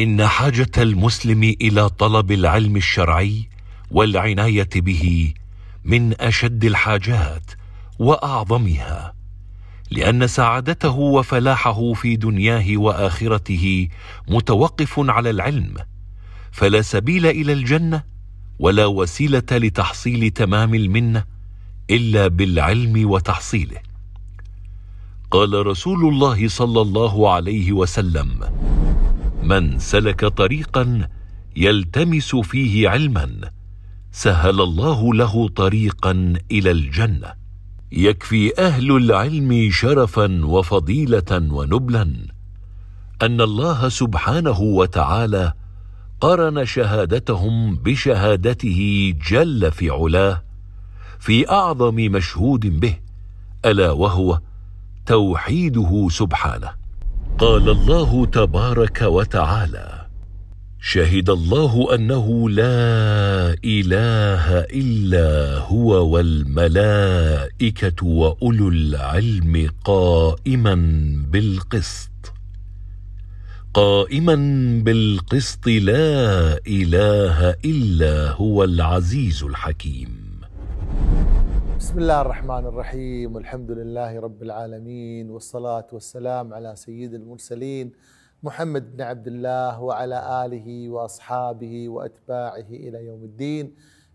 ان حاجه المسلم الى طلب العلم الشرعي والعنايه به من اشد الحاجات واعظمها لان سعادته وفلاحه في دنياه واخرته متوقف على العلم فلا سبيل الى الجنه ولا وسيله لتحصيل تمام المنه الا بالعلم وتحصيله قال رسول الله صلى الله عليه وسلم من سلك طريقا يلتمس فيه علما سهل الله له طريقا الى الجنه يكفي اهل العلم شرفا وفضيله ونبلا ان الله سبحانه وتعالى قرن شهادتهم بشهادته جل في علاه في اعظم مشهود به الا وهو توحيده سبحانه قال الله تبارك وتعالى شهد الله انه لا اله الا هو والملائكه واولو العلم قائما بالقسط قائما بالقسط لا اله الا هو العزيز الحكيم بسم الله الرحمن الرحيم والحمد لله رب العالمين والصلاة والسلام على سيد المرسلين محمد بن عبد الله وعلى آله وأصحابه وأتباعه إلى يوم الدين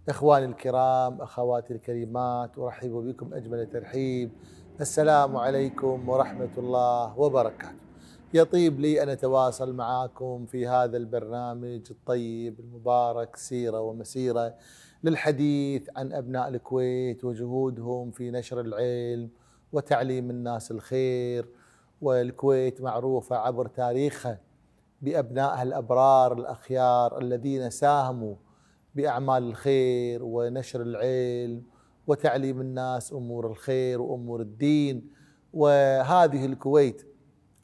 إخواني الكرام أخواتي الكريمات أرحب بكم أجمل ترحيب السلام عليكم ورحمة الله وبركاته يطيب لي أن أتواصل معكم في هذا البرنامج الطيب المبارك سيرة ومسيرة للحديث عن أبناء الكويت وجهودهم في نشر العلم وتعليم الناس الخير والكويت معروفة عبر تاريخها بأبنائها الأبرار الأخيار الذين ساهموا بأعمال الخير ونشر العلم وتعليم الناس أمور الخير وأمور الدين وهذه الكويت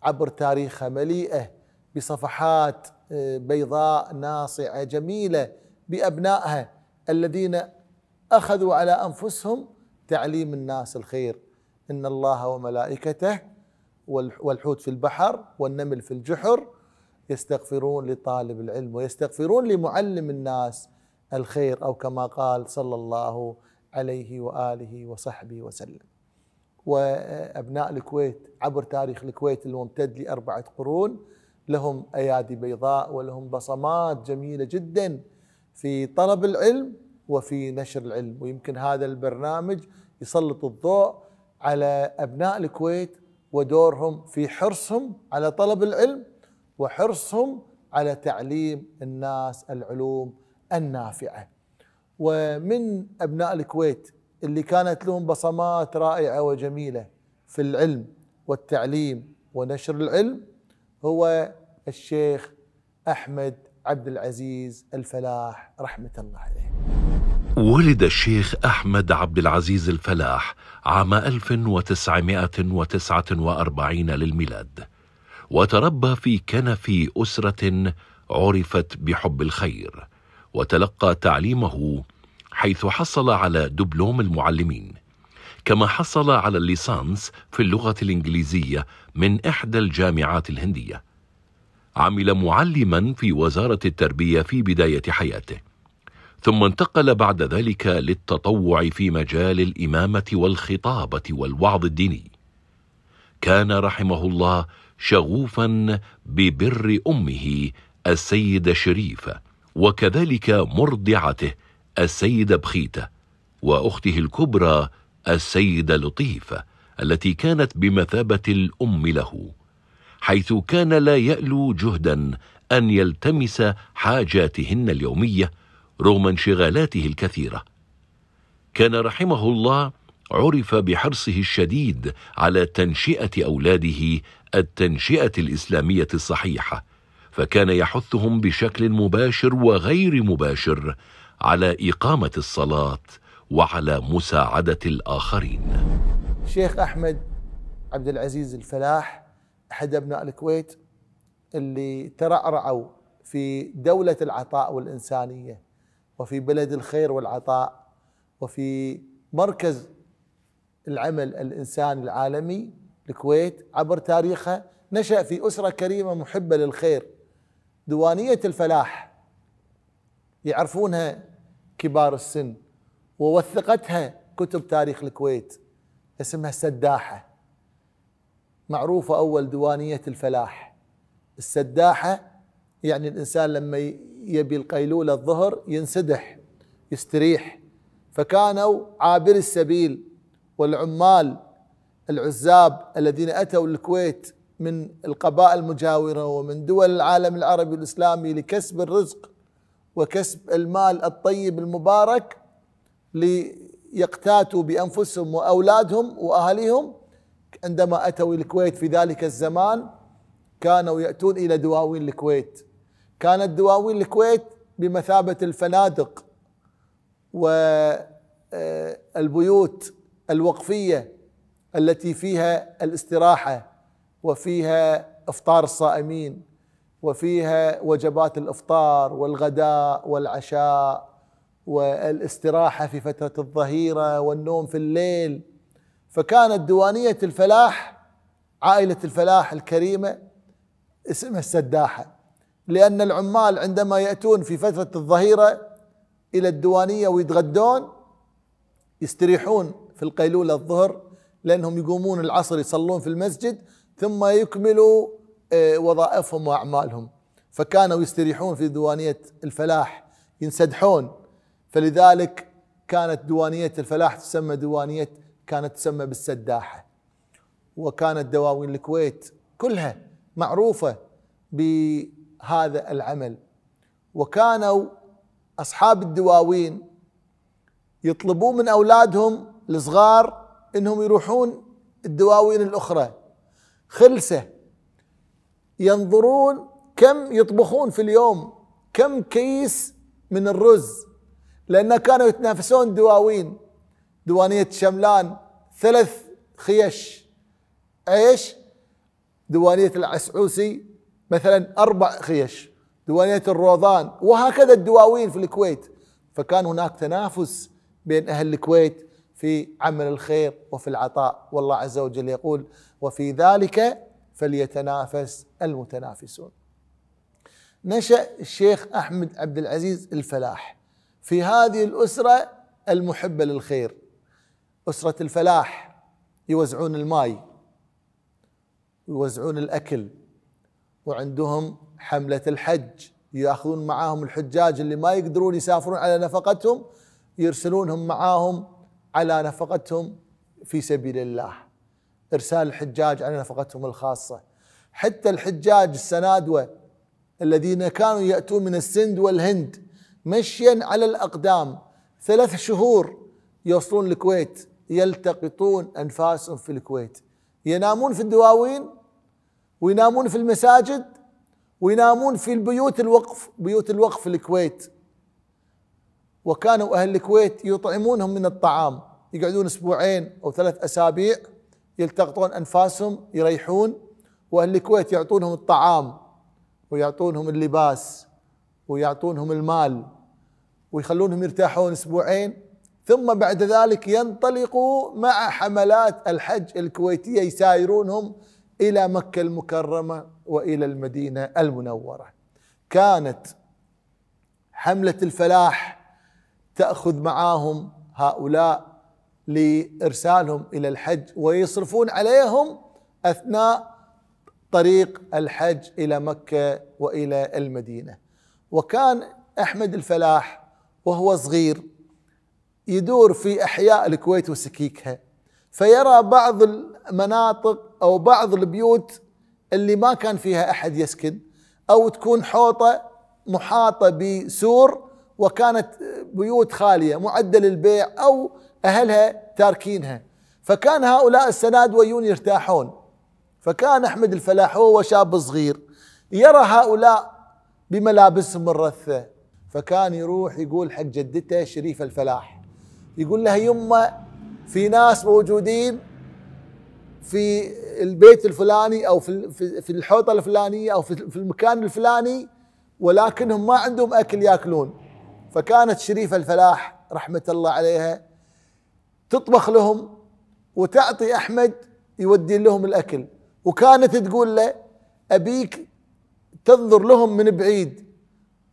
عبر تاريخها مليئة بصفحات آه، بيضاء ناصعة جميلة بأبنائها الذين أخذوا على أنفسهم تعليم الناس الخير إن الله وملائكته والحوت في البحر والنمل في الجحر يستغفرون لطالب العلم ويستغفرون لمعلم الناس الخير أو كما قال صلى الله عليه وآله وصحبه وسلم وأبناء الكويت عبر تاريخ الكويت الممتد لأربعة قرون لهم أيادي بيضاء ولهم بصمات جميلة جداً في طلب العلم وفي نشر العلم ويمكن هذا البرنامج يسلط الضوء على أبناء الكويت ودورهم في حرصهم على طلب العلم وحرصهم على تعليم الناس العلوم النافعة ومن أبناء الكويت اللي كانت لهم بصمات رائعة وجميلة في العلم والتعليم ونشر العلم هو الشيخ أحمد عبد العزيز الفلاح رحمة الله عليه ولد الشيخ أحمد عبد العزيز الفلاح عام 1949 للميلاد وتربى في كنف أسرة عرفت بحب الخير وتلقى تعليمه حيث حصل على دبلوم المعلمين كما حصل على الليسانس في اللغة الإنجليزية من إحدى الجامعات الهندية عمل معلما في وزارة التربية في بداية حياته ثم انتقل بعد ذلك للتطوع في مجال الإمامة والخطابة والوعظ الديني كان رحمه الله شغوفا ببر أمه السيدة شريفة وكذلك مرضعته السيدة بخيتة وأخته الكبرى السيدة لطيفة التي كانت بمثابة الأم له حيث كان لا يالو جهدا ان يلتمس حاجاتهن اليوميه رغم انشغالاته الكثيره كان رحمه الله عرف بحرصه الشديد على تنشئه اولاده التنشئه الاسلاميه الصحيحه فكان يحثهم بشكل مباشر وغير مباشر على اقامه الصلاه وعلى مساعده الاخرين شيخ احمد عبد العزيز الفلاح احد ابناء الكويت اللي ترعرعوا في دوله العطاء والانسانيه وفي بلد الخير والعطاء وفي مركز العمل الانساني العالمي الكويت عبر تاريخها نشا في اسره كريمه محبه للخير دوانيه الفلاح يعرفونها كبار السن ووثقتها كتب تاريخ الكويت اسمها السداحه معروفة أول دوانية الفلاح السداحة يعني الإنسان لما يبي القيلولة الظهر ينسدح يستريح فكانوا عابر السبيل والعمال العزاب الذين أتوا الكويت من القبائل المجاورة ومن دول العالم العربي الإسلامي لكسب الرزق وكسب المال الطيب المبارك ليقتاتوا بأنفسهم وأولادهم وأهليهم عندما أتوا الكويت في ذلك الزمان كانوا يأتون إلى دواوين الكويت كانت دواوين الكويت بمثابة الفنادق والبيوت آه، الوقفية التي فيها الاستراحة وفيها إفطار الصائمين وفيها وجبات الإفطار والغداء والعشاء والاستراحة في فترة الظهيرة والنوم في الليل فكانت ديوانية الفلاح عائلة الفلاح الكريمة اسمها السداحة لأن العمال عندما يأتون في فترة الظهيرة إلى الديوانية ويتغدون يستريحون في القيلولة الظهر لأنهم يقومون العصر يصلون في المسجد ثم يكملوا آه، وظائفهم وأعمالهم فكانوا يستريحون في ديوانية الفلاح ينسدحون فلذلك كانت ديوانية الفلاح تسمى ديوانية كانت تسمى بالسداحة وكانت دواوين الكويت كلها معروفة بهذا العمل وكانوا أصحاب الدواوين يطلبون من أولادهم الصغار أنهم يروحون الدواوين الأخرى خلسة ينظرون كم يطبخون في اليوم كم كيس من الرز لأن كانوا يتنافسون دواوين دوانية شملان ثلاث خيش ايش؟ دوانية العسعوسي مثلا أربع خيش دوانية الروضان وهكذا الدواوين في الكويت فكان هناك تنافس بين أهل الكويت في عمل الخير وفي العطاء والله عز وجل يقول وفي ذلك فليتنافس المتنافسون نشأ الشيخ أحمد عبد العزيز الفلاح في هذه الأسرة المحبة للخير أسرة الفلاح يوزعون الماي يوزعون الأكل وعندهم حملة الحج يأخذون معاهم الحجاج اللي ما يقدرون يسافرون على نفقتهم يرسلونهم معاهم على نفقتهم في سبيل الله إرسال الحجاج على نفقتهم الخاصة حتى الحجاج السنادوة الذين كانوا يأتون من السند والهند مشيا على الأقدام ثلاث شهور يوصلون الكويت يلتقطون انفاسهم في الكويت ينامون في الدواوين وينامون في المساجد وينامون في البيوت الوقف بيوت الوقف في الكويت وكانوا اهل الكويت يطعمونهم من الطعام يقعدون اسبوعين او ثلاث اسابيع يلتقطون انفاسهم يريحون واهل الكويت يعطونهم الطعام ويعطونهم اللباس ويعطونهم المال ويخلونهم يرتاحون اسبوعين ثم بعد ذلك ينطلقوا مع حملات الحج الكويتية يسايرونهم إلى مكة المكرمة وإلى المدينة المنورة كانت حملة الفلاح تأخذ معاهم هؤلاء لإرسالهم إلى الحج ويصرفون عليهم أثناء طريق الحج إلى مكة وإلى المدينة وكان أحمد الفلاح وهو صغير يدور في احياء الكويت وسكيكها فيرى بعض المناطق او بعض البيوت اللي ما كان فيها احد يسكن او تكون حوطه محاطه بسور وكانت بيوت خاليه معدل البيع او اهلها تاركينها فكان هؤلاء السناد ويون يرتاحون فكان احمد الفلاح وهو شاب صغير يرى هؤلاء بملابسهم الرثه فكان يروح يقول حق جدته شريف الفلاح يقول لها يما في ناس موجودين في البيت الفلاني او في في الحوطه الفلانيه او في المكان الفلاني ولكنهم ما عندهم اكل ياكلون فكانت شريفه الفلاح رحمه الله عليها تطبخ لهم وتعطي احمد يودي لهم الاكل وكانت تقول له ابيك تنظر لهم من بعيد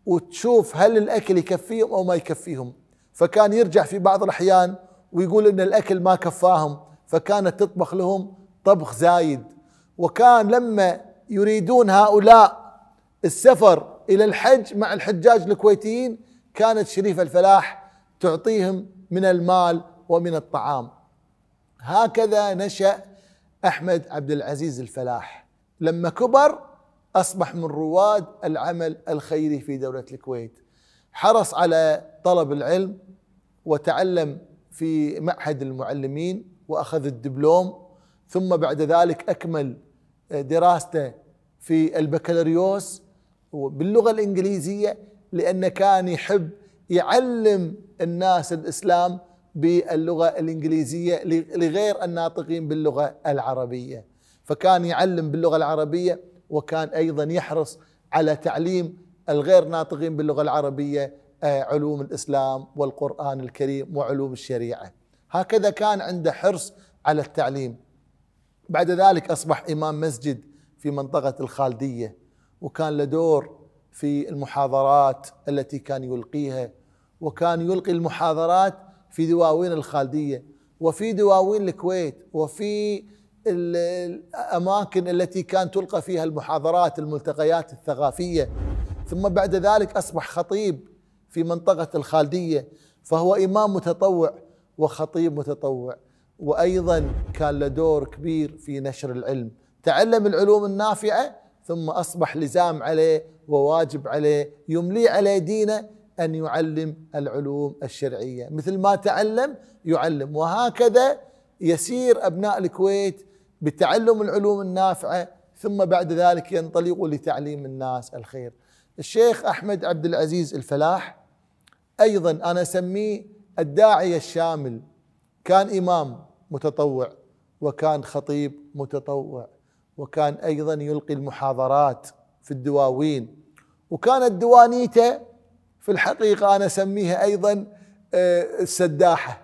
وتشوف هل الاكل يكفيهم او ما يكفيهم فكان يرجع في بعض الأحيان ويقول أن الأكل ما كفاهم فكانت تطبخ لهم طبخ زايد وكان لما يريدون هؤلاء السفر إلى الحج مع الحجاج الكويتيين كانت شريف الفلاح تعطيهم من المال ومن الطعام هكذا نشأ أحمد عبد العزيز الفلاح لما كبر أصبح من رواد العمل الخيري في دولة الكويت حرص على طلب العلم وتعلم في معهد المعلمين واخذ الدبلوم ثم بعد ذلك اكمل آه، دراسته في البكالوريوس باللغه الانجليزيه لان كان يحب يعلم الناس الاسلام باللغه الانجليزيه لغير الناطقين باللغه العربيه فكان يعلم باللغه العربيه وكان ايضا يحرص على تعليم الغير ناطقين باللغة العربية آه، علوم الإسلام والقرآن الكريم وعلوم الشريعة هكذا كان عنده حرص على التعليم بعد ذلك أصبح إمام مسجد في منطقة الخالدية وكان له دور في المحاضرات التي كان يلقيها وكان يلقي المحاضرات في دواوين الخالدية وفي دواوين الكويت وفي الأماكن التي كان تلقى فيها المحاضرات الملتقيات الثقافية ثم بعد ذلك أصبح خطيب في منطقة الخالدية فهو إمام متطوع وخطيب متطوع وأيضا كان له دور كبير في نشر العلم تعلم العلوم النافعة ثم أصبح لزام عليه وواجب عليه يملي عليه دينه أن يعلم العلوم الشرعية مثل ما تعلم يعلم وهكذا يسير أبناء الكويت بتعلم العلوم النافعة ثم بعد ذلك ينطلقوا لتعليم الناس الخير الشيخ أحمد عبد العزيز الفلاح أيضا أنا أسميه الداعية الشامل كان إمام متطوع وكان خطيب متطوع وكان أيضا يلقي المحاضرات في الدواوين وكانت دوانيته في الحقيقة أنا أسميها أيضا آه، السداحة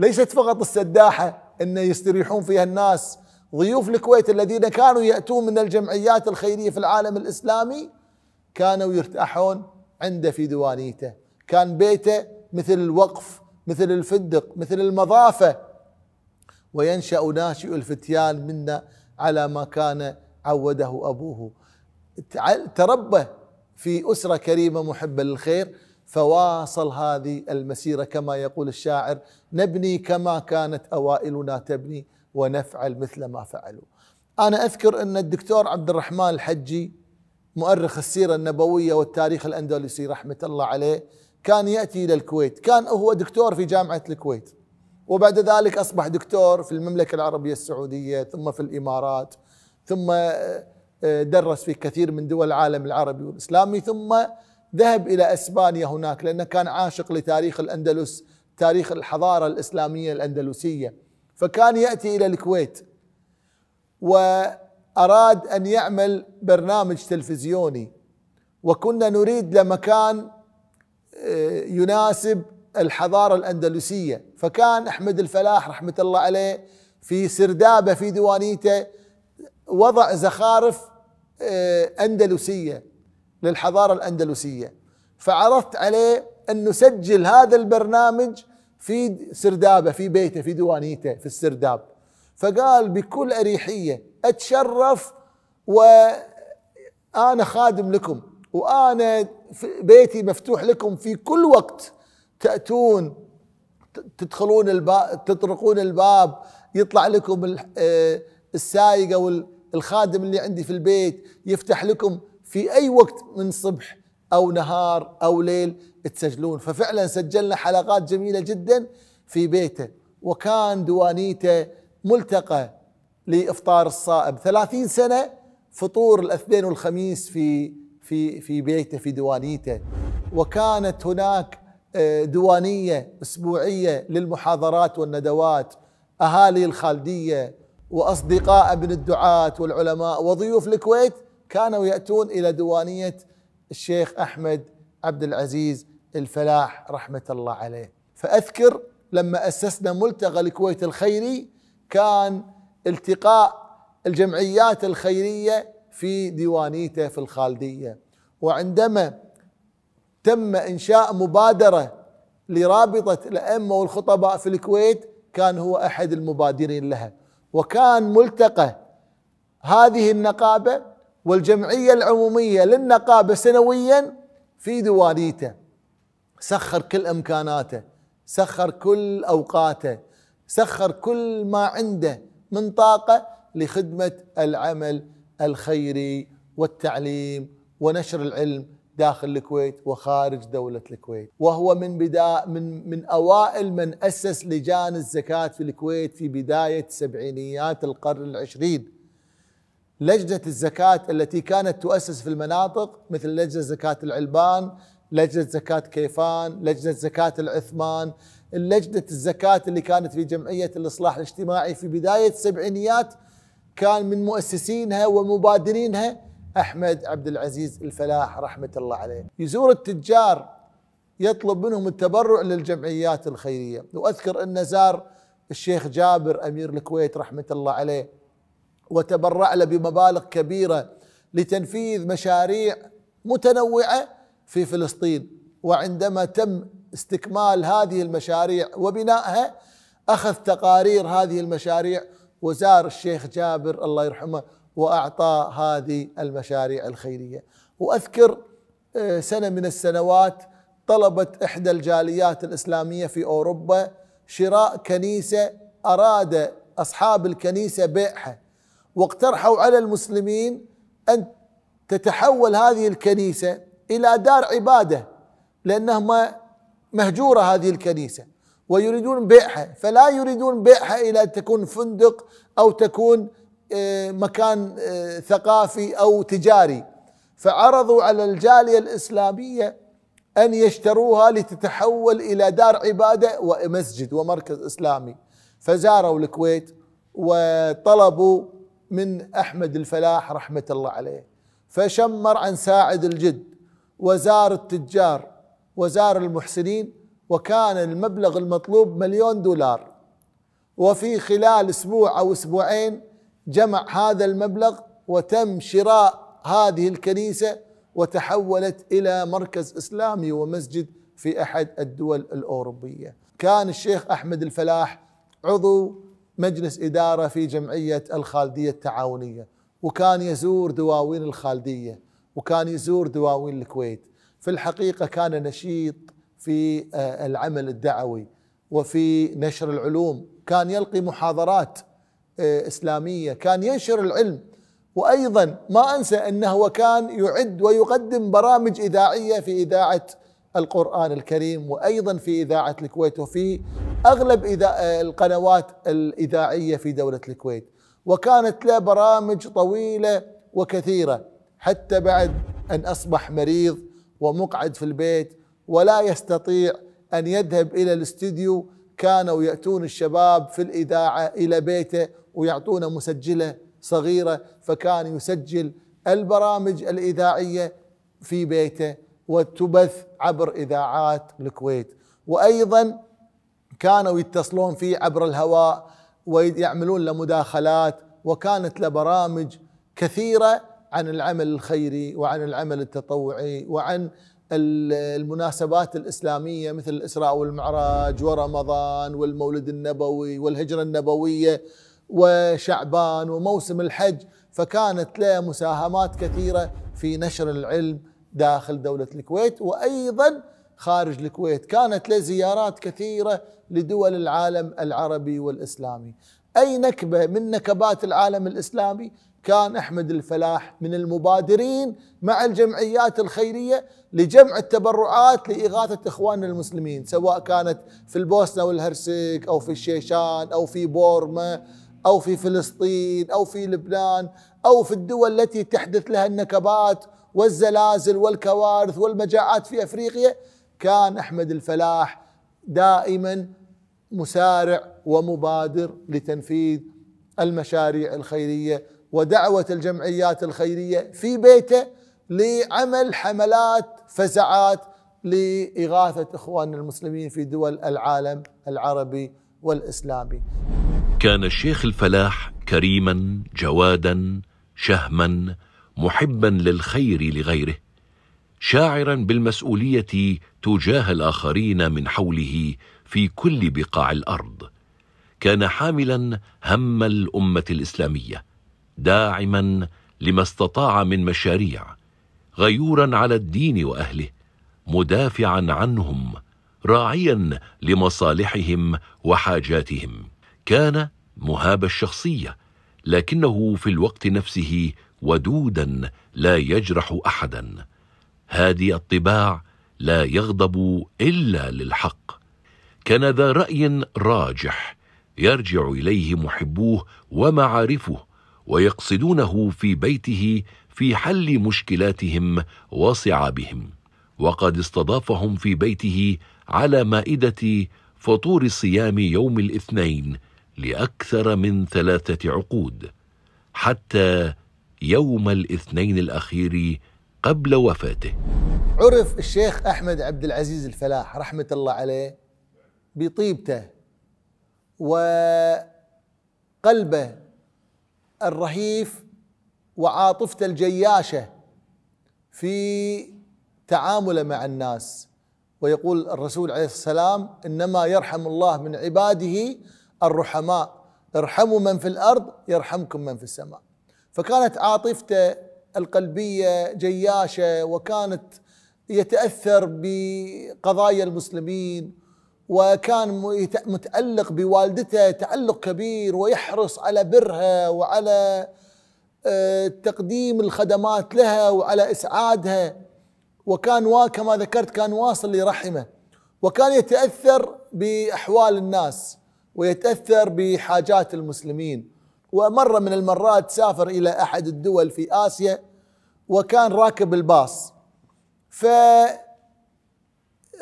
ليست فقط السداحة أن يستريحون فيها الناس ضيوف الكويت الذين كانوا يأتون من الجمعيات الخيرية في العالم الإسلامي كانوا يرتاحون عنده في ديوانيته كان بيته مثل الوقف مثل الفندق مثل المضافة وينشأ ناشئ الفتيان منا على ما كان عوده أبوه تربى في أسرة كريمة محبة للخير فواصل هذه المسيرة كما يقول الشاعر نبني كما كانت أوائلنا تبني ونفعل مثل ما فعلوا أنا أذكر أن الدكتور عبد الرحمن الحجي مؤرخ السيرة النبوية والتاريخ الأندلسي رحمة الله عليه كان يأتي إلى الكويت كان هو دكتور في جامعة الكويت وبعد ذلك أصبح دكتور في المملكة العربية السعودية ثم في الإمارات ثم آه، آه، درس في كثير من دول العالم العربي والإسلامي ثم ذهب إلى أسبانيا هناك لأنه كان عاشق لتاريخ الأندلس تاريخ الحضارة الإسلامية الأندلسية فكان يأتي إلى الكويت و أراد أن يعمل برنامج تلفزيوني وكنا نريد لمكان آه، يناسب الحضارة الأندلسية فكان أحمد الفلاح رحمة الله عليه في سردابة في ديوانيته وضع زخارف آه، أندلسية للحضارة الأندلسية فعرضت عليه أن نسجل هذا البرنامج في سردابة في بيته في ديوانيته في السرداب فقال بكل أريحية اتشرف وانا خادم لكم وانا بيتي مفتوح لكم في كل وقت تاتون تدخلون الباب تطرقون الباب يطلع لكم آه، السايق او الخادم اللي عندي في البيت يفتح لكم في اي وقت من صبح او نهار او ليل تسجلون ففعلا سجلنا حلقات جميله جدا في بيته وكان دوانيته ملتقى لافطار الصائم 30 سنه فطور الاثنين والخميس في في في بيته في ديوانيته وكانت هناك آه، ديوانيه اسبوعيه للمحاضرات والندوات اهالي الخالديه واصدقاء من الدعاه والعلماء وضيوف الكويت كانوا ياتون الى ديوانيه الشيخ احمد عبد العزيز الفلاح رحمه الله عليه فاذكر لما اسسنا ملتقى الكويت الخيري كان التقاء الجمعيات الخيرية في ديوانيته في الخالدية وعندما تم إنشاء مبادرة لرابطة الأئمة والخطباء في الكويت كان هو أحد المبادرين لها وكان ملتقى هذه النقابة والجمعية العمومية للنقابة سنويا في ديوانيته سخر كل إمكاناته سخر كل أوقاته سخر كل ما عنده من طاقه لخدمه العمل الخيري والتعليم ونشر العلم داخل الكويت وخارج دولة الكويت وهو من بدا من من أوائل من أسس لجان الزكاة في الكويت في بداية سبعينيات القرن العشرين لجنة الزكاة التي كانت تؤسس في المناطق مثل لجنة زكاة العلبان لجنة زكاة كيفان لجنة زكاة العثمان اللجنة الزكاة اللي كانت في جمعية الإصلاح الاجتماعي في بداية السبعينيات كان من مؤسسينها ومبادرينها أحمد عبد العزيز الفلاح رحمة الله عليه يزور التجار يطلب منهم التبرع للجمعيات الخيرية وأذكر أن زار الشيخ جابر أمير الكويت رحمة الله عليه وتبرع له بمبالغ كبيرة لتنفيذ مشاريع متنوعة في فلسطين وعندما تم استكمال هذه المشاريع وبنائها اخذ تقارير هذه المشاريع وزار الشيخ جابر الله يرحمه واعطى هذه المشاريع الخيريه واذكر آه، سنه من السنوات طلبت احدى الجاليات الاسلاميه في اوروبا شراء كنيسه اراد اصحاب الكنيسه بيعها واقترحوا على المسلمين ان تتحول هذه الكنيسه الى دار عباده لانهم مهجورة هذه الكنيسة ويريدون بيعها فلا يريدون بيعها إلى أن تكون فندق أو تكون آه، مكان آه، ثقافي أو تجاري فعرضوا على الجالية الإسلامية أن يشتروها لتتحول إلى دار عبادة ومسجد ومركز إسلامي فزاروا الكويت وطلبوا من أحمد الفلاح رحمة الله عليه فشمر عن ساعد الجد وزار التجار وزار المحسنين وكان المبلغ المطلوب مليون دولار وفي خلال اسبوع او اسبوعين جمع هذا المبلغ وتم شراء هذه الكنيسه وتحولت الى مركز اسلامي ومسجد في احد الدول الاوروبيه. كان الشيخ احمد الفلاح عضو مجلس اداره في جمعيه الخالديه التعاونيه وكان يزور دواوين الخالديه وكان يزور دواوين الكويت في الحقيقة كان نشيط في آه، العمل الدعوي وفي نشر العلوم كان يلقي محاضرات آه، إسلامية كان ينشر العلم وأيضا ما أنسى أنه كان يعد ويقدم برامج إذاعية في إذاعة القرآن الكريم وأيضا في إذاعة الكويت وفي أغلب إذا آه، القنوات الإذاعية في دولة الكويت وكانت له برامج طويلة وكثيرة حتى بعد أن أصبح مريض ومقعد في البيت ولا يستطيع ان يذهب الى الاستديو كانوا ياتون الشباب في الاذاعه الى بيته ويعطونه مسجله صغيره فكان يسجل البرامج الاذاعيه في بيته وتبث عبر اذاعات الكويت وايضا كانوا يتصلون فيه عبر الهواء ويعملون له مداخلات وكانت له برامج كثيره عن العمل الخيري وعن العمل التطوعي وعن المناسبات الإسلامية مثل الإسراء والمعراج ورمضان والمولد النبوي والهجرة النبوية وشعبان وموسم الحج فكانت له مساهمات كثيرة في نشر العلم داخل دولة الكويت وأيضا خارج الكويت كانت له زيارات كثيرة لدول العالم العربي والإسلامي أي نكبة من نكبات العالم الإسلامي كان احمد الفلاح من المبادرين مع الجمعيات الخيريه لجمع التبرعات لاغاثه اخواننا المسلمين سواء كانت في البوسنه والهرسك او في الشيشان او في بورما او في فلسطين او في لبنان او في الدول التي تحدث لها النكبات والزلازل والكوارث والمجاعات في افريقيا كان احمد الفلاح دائما مسارع ومبادر لتنفيذ المشاريع الخيريه ودعوة الجمعيات الخيرية في بيته لعمل حملات فزعات لإغاثة إخواننا المسلمين في دول العالم العربي والإسلامي كان الشيخ الفلاح كريما جوادا شهما محبا للخير لغيره شاعرا بالمسؤوليه تجاه الاخرين من حوله في كل بقاع الارض كان حاملا هم الامه الاسلاميه داعما لما استطاع من مشاريع غيورا على الدين واهله مدافعا عنهم راعيا لمصالحهم وحاجاتهم كان مهاب الشخصيه لكنه في الوقت نفسه ودودا لا يجرح احدا هادي الطباع لا يغضب الا للحق كان ذا راي راجح يرجع اليه محبوه ومعارفه ويقصدونه في بيته في حل مشكلاتهم وصعابهم وقد استضافهم في بيته على مائده فطور صيام يوم الاثنين لاكثر من ثلاثه عقود حتى يوم الاثنين الاخير قبل وفاته عرف الشيخ احمد عبد العزيز الفلاح رحمه الله عليه بطيبته وقلبه الرهيف وعاطفته الجياشه في تعامله مع الناس ويقول الرسول عليه السلام انما يرحم الله من عباده الرحماء ارحموا من في الارض يرحمكم من في السماء فكانت عاطفته القلبيه جياشه وكانت يتاثر بقضايا المسلمين وكان متألق بوالدته تعلق كبير ويحرص على برها وعلى آه، تقديم الخدمات لها وعلى إسعادها وكان كما ذكرت كان واصل لرحمه وكان يتأثر بأحوال الناس ويتأثر بحاجات المسلمين ومرة من المرات سافر إلى أحد الدول في آسيا وكان راكب الباص ف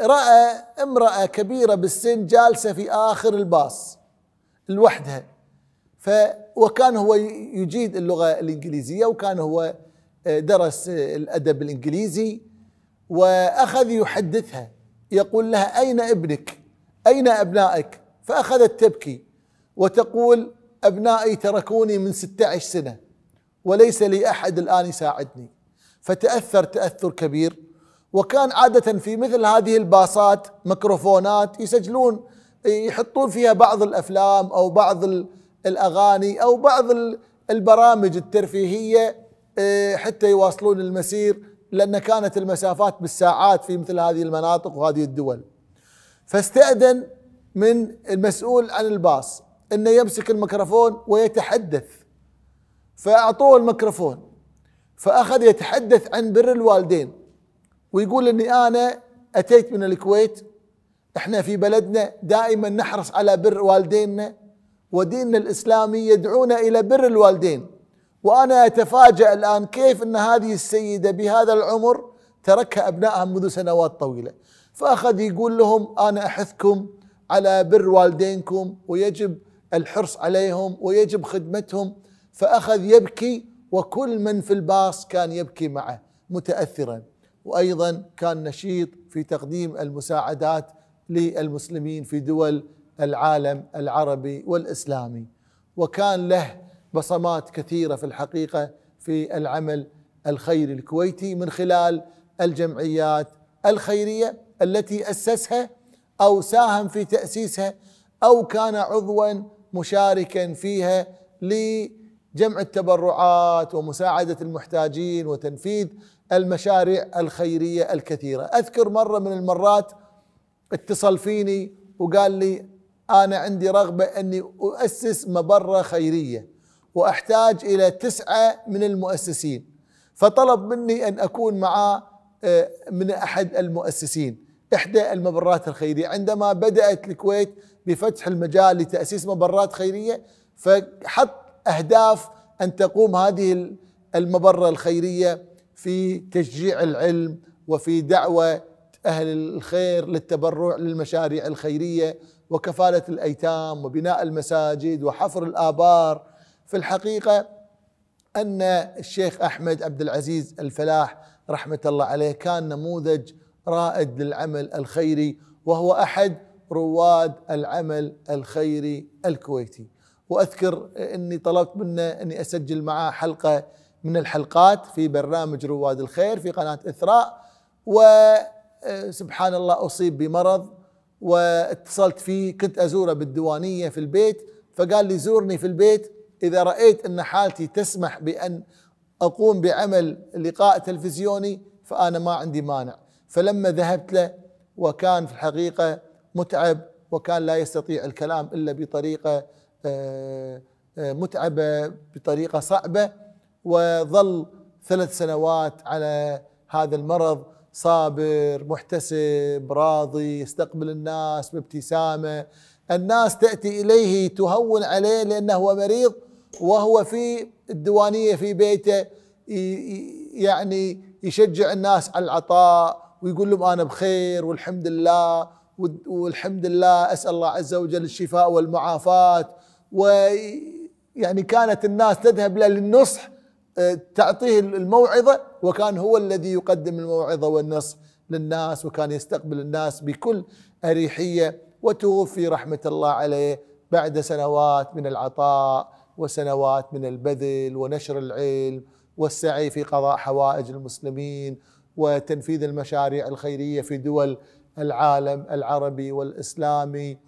رأى امرأة كبيرة بالسن جالسة في آخر الباص لوحدها ف وكان هو يجيد اللغة الإنجليزية وكان هو آه، درس آه، الأدب الإنجليزي وأخذ يحدثها يقول لها أين ابنك أين أبنائك فأخذت تبكي وتقول أبنائي تركوني من 16 سنة وليس لي أحد الآن يساعدني فتأثر تأثر كبير وكان عادة في مثل هذه الباصات ميكروفونات يسجلون يحطون فيها بعض الأفلام أو بعض الأغاني أو بعض البرامج الترفيهية إيه، حتى يواصلون المسير لأن كانت المسافات بالساعات في مثل هذه المناطق وهذه الدول فاستأذن من المسؤول عن الباص أنه يمسك الميكروفون ويتحدث فأعطوه الميكروفون فأخذ يتحدث عن بر الوالدين ويقول اني انا اتيت من الكويت احنا في بلدنا دائما نحرص على بر والدينا وديننا الاسلامي يدعونا الى بر الوالدين وانا اتفاجا الان كيف ان هذه السيده بهذا العمر تركها ابنائها منذ سنوات طويله فاخذ يقول لهم انا احثكم على بر والدينكم ويجب الحرص عليهم ويجب خدمتهم فاخذ يبكي وكل من في الباص كان يبكي معه متاثرا وايضا كان نشيط في تقديم المساعدات للمسلمين في دول العالم العربي والاسلامي وكان له بصمات كثيره في الحقيقه في العمل الخيري الكويتي من خلال الجمعيات الخيريه التي اسسها او ساهم في تاسيسها او كان عضوا مشاركا فيها لجمع التبرعات ومساعده المحتاجين وتنفيذ المشاريع الخيريه الكثيره، اذكر مره من المرات اتصل فيني وقال لي انا عندي رغبه اني اؤسس مبره خيريه واحتاج الى تسعه من المؤسسين فطلب مني ان اكون معاه آه، من احد المؤسسين احدى المبرات الخيريه عندما بدات الكويت بفتح المجال لتاسيس مبرات خيريه فحط اهداف ان تقوم هذه المبره الخيريه في تشجيع العلم وفي دعوة أهل الخير للتبرع للمشاريع الخيرية وكفالة الأيتام وبناء المساجد وحفر الآبار في الحقيقة أن الشيخ أحمد عبد العزيز الفلاح رحمة الله عليه كان نموذج رائد للعمل الخيري وهو أحد رواد العمل الخيري الكويتي وأذكر أني طلبت منه أني أسجل معاه حلقة من الحلقات في برنامج رواد الخير في قناة إثراء وسبحان آه، الله أصيب بمرض واتصلت فيه كنت أزوره بالديوانية في البيت فقال لي زورني في البيت إذا رأيت أن حالتي تسمح بأن أقوم بعمل لقاء تلفزيوني فأنا ما عندي مانع فلما ذهبت له وكان في الحقيقة متعب وكان لا يستطيع الكلام إلا بطريقة آه، آه، متعبة بطريقة صعبة وظل ثلاث سنوات على هذا المرض صابر محتسب راضي يستقبل الناس بابتسامه الناس تاتي اليه تهون عليه لانه هو مريض وهو في الديوانيه في بيته يعني يشجع الناس على العطاء ويقول لهم انا بخير والحمد لله والحمد لله اسال الله عز وجل الشفاء والمعافاه ويعني كانت الناس تذهب له للنصح تعطيه الموعظة وكان هو الذي يقدم الموعظة والنص للناس وكان يستقبل الناس بكل أريحية وتوفي رحمة الله عليه بعد سنوات من العطاء وسنوات من البذل ونشر العلم والسعي في قضاء حوائج المسلمين وتنفيذ المشاريع الخيرية في دول العالم العربي والإسلامي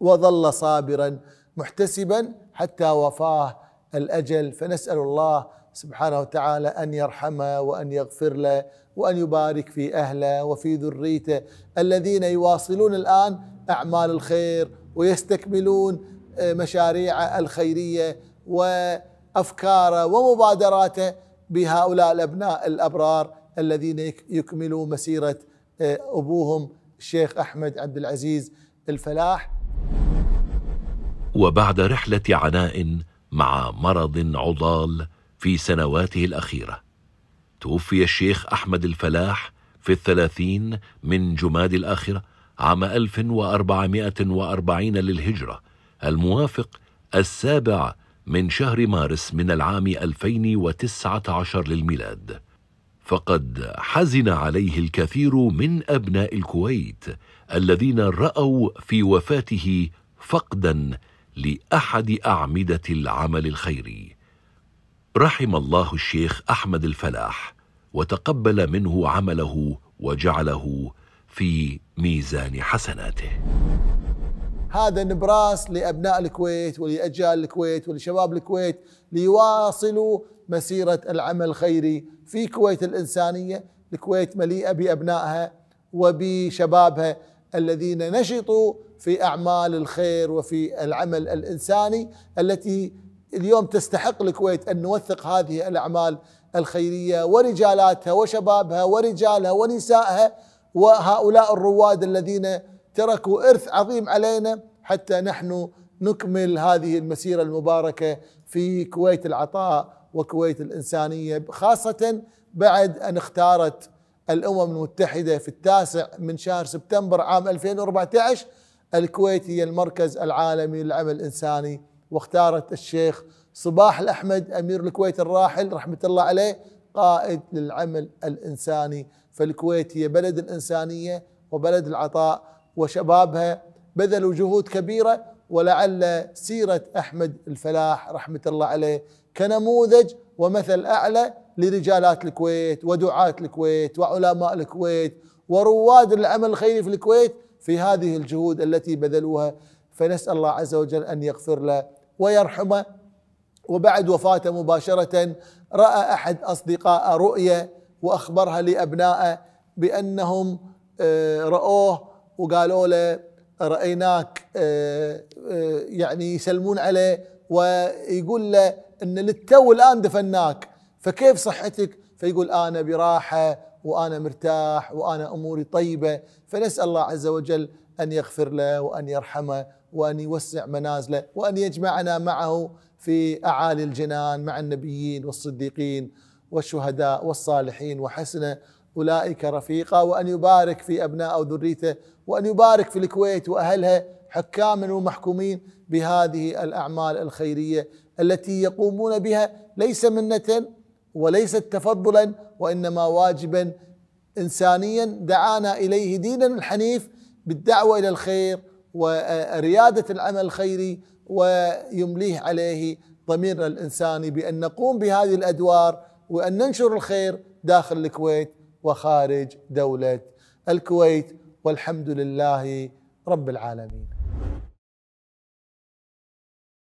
وظل صابرا محتسبا حتى وفاه الأجل فنسأل الله سبحانه وتعالى أن يرحمه وأن يغفر له وأن يبارك في أهله وفي ذريته الذين يواصلون الآن أعمال الخير ويستكملون آه، مشاريعه الخيرية وأفكاره ومبادراته بهؤلاء الأبناء الأبرار الذين يكملوا مسيرة آه، أبوهم الشيخ أحمد عبد العزيز الفلاح وبعد رحلة عناء مع مرض عضال في سنواته الأخيرة توفي الشيخ أحمد الفلاح في الثلاثين من جماد الآخرة عام 1440 للهجرة الموافق السابع من شهر مارس من العام 2019 للميلاد فقد حزن عليه الكثير من أبناء الكويت الذين رأوا في وفاته فقدا لأحد أعمدة العمل الخيري رحم الله الشيخ أحمد الفلاح وتقبل منه عمله وجعله في ميزان حسناته هذا نبراس لأبناء الكويت ولأجيال الكويت ولشباب الكويت ليواصلوا مسيرة العمل الخيري في كويت الإنسانية الكويت مليئة بأبنائها وبشبابها الذين نشطوا في أعمال الخير وفي العمل الإنساني التي اليوم تستحق الكويت أن نوثق هذه الأعمال الخيرية ورجالاتها وشبابها ورجالها ونسائها وهؤلاء الرواد الذين تركوا إرث عظيم علينا حتى نحن نكمل هذه المسيرة المباركة في كويت العطاء وكويت الإنسانية خاصة بعد أن اختارت الأمم المتحدة في التاسع من شهر سبتمبر عام 2014 الكويت هي المركز العالمي للعمل الإنساني واختارت الشيخ صباح الأحمد أمير الكويت الراحل رحمة الله عليه قائد للعمل الإنساني فالكويت هي بلد الإنسانية وبلد العطاء وشبابها بذلوا جهود كبيرة ولعل سيرة أحمد الفلاح رحمة الله عليه كنموذج ومثل أعلى لرجالات الكويت ودعاة الكويت وعلماء الكويت ورواد العمل الخيري في الكويت في هذه الجهود التي بذلوها فنسأل الله عز وجل أن يغفر له ويرحمه وبعد وفاته مباشرة رأى أحد أصدقاء رؤية وأخبرها لأبنائه بأنهم آه، رأوه وقالوا له رأيناك آه، آه، يعني يسلمون عليه ويقول له أن للتو الآن دفناك فكيف صحتك فيقول أنا براحة وأنا مرتاح وأنا أموري طيبة فنسأل الله عز وجل أن يغفر له وأن يرحمه وأن يوسع منازله وأن يجمعنا معه في أعالي الجنان مع النبيين والصديقين والشهداء والصالحين وحسن أولئك رفيقا وأن يبارك في أبناء وذريته وأن يبارك في الكويت وأهلها حكاما ومحكومين بهذه الأعمال الخيرية التي يقومون بها ليس منة وليست تفضلا وإنما واجبا إنسانيا دعانا إليه دينا الحنيف بالدعوة إلى الخير وريادة العمل الخيري ويمليه عليه ضميرنا الإنساني بأن نقوم بهذه الأدوار وأن ننشر الخير داخل الكويت وخارج دولة الكويت والحمد لله رب العالمين